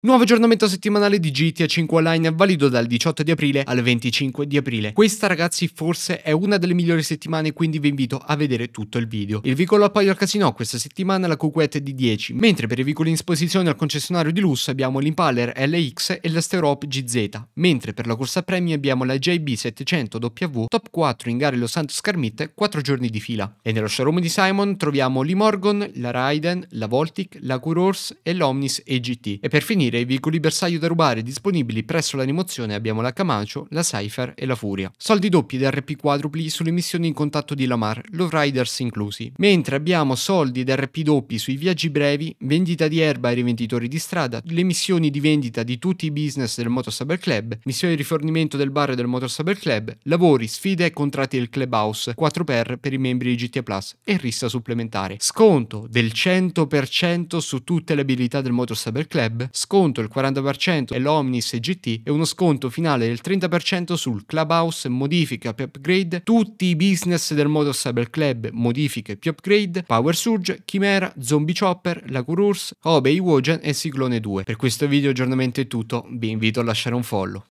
Nuovo aggiornamento settimanale di GTA 5 Online valido dal 18 di aprile al 25 di aprile. Questa ragazzi forse è una delle migliori settimane quindi vi invito a vedere tutto il video. Il veicolo appaio al casino questa settimana la Cuquette di 10, mentre per i veicoli in esposizione al concessionario di lusso abbiamo l'Impaler LX e l'Asterop GZ, mentre per la corsa premi abbiamo la JB700W top 4 in gare Los Santos Carmite 4 giorni di fila. E nello showroom di Simon troviamo l'Imorgon, la Raiden, la Voltic, la Curors e l'Omnis EGT. E per finire fornire i veicoli bersaglio da rubare disponibili presso la rimozione abbiamo la Camacho, la Cypher e la Furia. Soldi doppi da RP quadrupli sulle missioni in contatto di Lamar, Love Riders inclusi. Mentre abbiamo soldi da RP doppi sui viaggi brevi, vendita di erba ai rivenditori di strada, le missioni di vendita di tutti i business del Motorcycle Club, missioni di rifornimento del bar e del Motorcycle Club, lavori, sfide e contratti del Clubhouse, 4x per i membri di GTA Plus e rissa supplementare. Sconto del 100% su tutte le abilità del Motorcycle Club, sconto sconto del 40% e l'Omnis GT e uno sconto finale del 30% sul Clubhouse modifica più upgrade, tutti i business del Motorcycle Club Modifica più upgrade, Power Surge, Chimera, Zombie Chopper, la Cururs, Obey Wogen e Ciclone 2. Per questo video aggiornamento è tutto, vi invito a lasciare un follow.